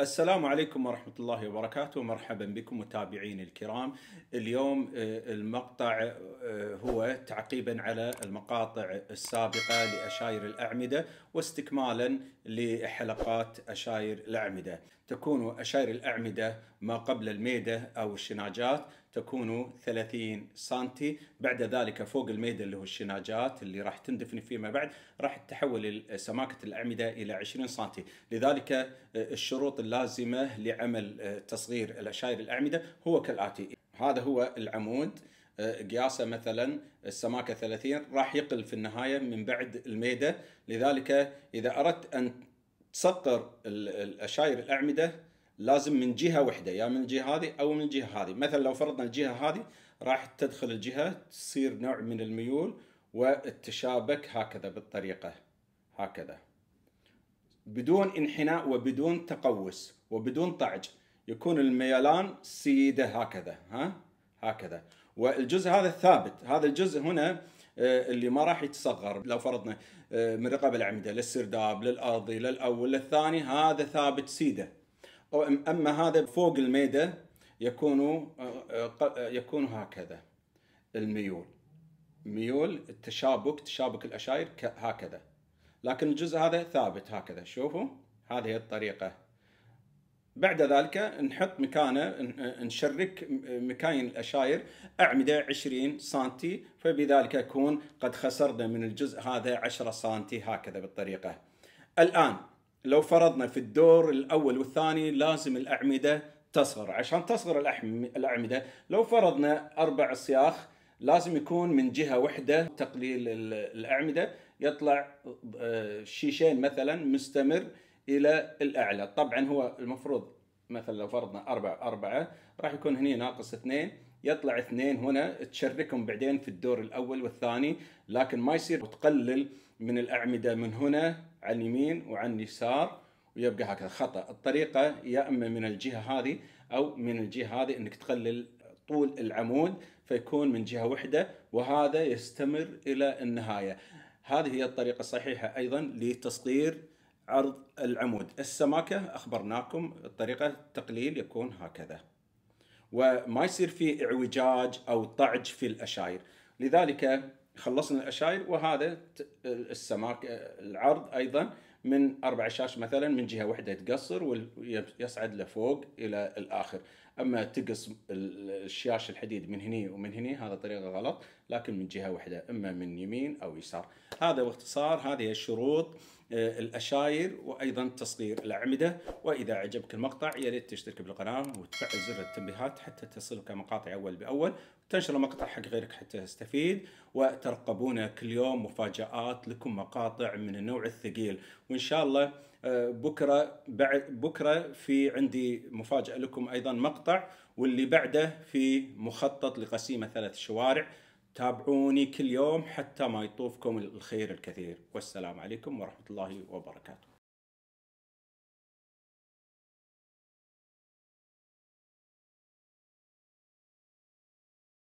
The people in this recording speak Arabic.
السلام عليكم ورحمة الله وبركاته مرحبا بكم متابعين الكرام اليوم آه، المقطع آه، هو تعقيبا على المقاطع السابقة لأشاير الأعمدة واستكمالا لحلقات أشاير الأعمدة تكون أشار الأعمدة ما قبل الميدة أو الشناجات تكون 30 سنتي بعد ذلك فوق الميدة اللي هو الشناجات اللي راح تندفن فيما بعد راح تحول سماكة الأعمدة إلى 20 سنتي لذلك آه، الشروط اللازمة لعمل آه، تصغير الأشار الأعمدة هو كالآتي هذا هو العمود آه، قياسه مثلا السماكه 30 راح يقل في النهايه من بعد الميده لذلك اذا اردت ان تسقر الاشاير الاعمده لازم من جهه واحده يا يعني من الجهه هذه او من الجهه هذه مثلا لو فرضنا الجهه هذه راح تدخل الجهه تصير نوع من الميول وتتشابك هكذا بالطريقه هكذا بدون انحناء وبدون تقوس وبدون طعج يكون الميلان سيده هكذا ها هكذا والجزء هذا الثابت هذا الجزء هنا آه، اللي ما راح يتصغر لو فرضنا آه، من رقبه العمده للسرداب للارضي للاول للثاني هذا ثابت سيده اما هذا فوق الميده يكون آه، يكون هكذا الميول ميول التشابك تشابك الاشاير هكذا لكن الجزء هذا ثابت هكذا شوفوا هذه الطريقه بعد ذلك نحط مكانه نشرك مكاين الأشاير أعمدة 20 سنتي فبذلك يكون قد خسرنا من الجزء هذا 10 سنتي هكذا بالطريقة الآن لو فرضنا في الدور الأول والثاني لازم الأعمدة تصغر عشان تصغر الأعمدة لو فرضنا أربع صياخ لازم يكون من جهة واحدة تقليل الأعمدة يطلع آه، شيشين مثلا مستمر الى الاعلى طبعا هو المفروض مثلا لو فرضنا 4 أربعة راح يكون هنا ناقص اثنين يطلع اثنين هنا تشركهم بعدين في الدور الأول والثاني لكن ما يصير تقلل من الأعمدة من هنا عن اليمين وعن اليسار ويبقى هكذا خطأ الطريقة يا إما من الجهة هذه أو من الجهة هذه أنك تقلل طول العمود فيكون من جهة واحدة وهذا يستمر إلى النهاية هذه هي الطريقة الصحيحة أيضا لتصغير عرض العمود السماكة أخبرناكم الطريقة التقليل يكون هكذا وما يصير في اعوجاج أو طعج في الأشاير لذلك خلصنا الأشاير وهذا السماكة العرض أيضا من اربع شاش مثلا من جهه واحده تقصر ويصعد لفوق الى الاخر اما تقص الشاش الحديد من هني ومن هني هذا طريقه غلط لكن من جهه واحده اما من يمين او يسار هذا باختصار هذه الشروط آه، الاشاير وايضا تصغير الاعمده واذا عجبك المقطع يا ريت تشترك بالقناه وتفعل زر التنبيهات حتى تصلك مقاطع اول باول تنشر المقطع حق غيرك حتى يستفيد وترقبونا كل يوم مفاجات لكم مقاطع من النوع الثقيل وان شاء الله آه، بكره بعد بكره في عندي مفاجاه لكم ايضا مقطع واللي بعده في مخطط لقسيمه ثلاث شوارع تابعوني كل يوم حتى ما يطوفكم الخير الكثير والسلام عليكم ورحمه الله وبركاته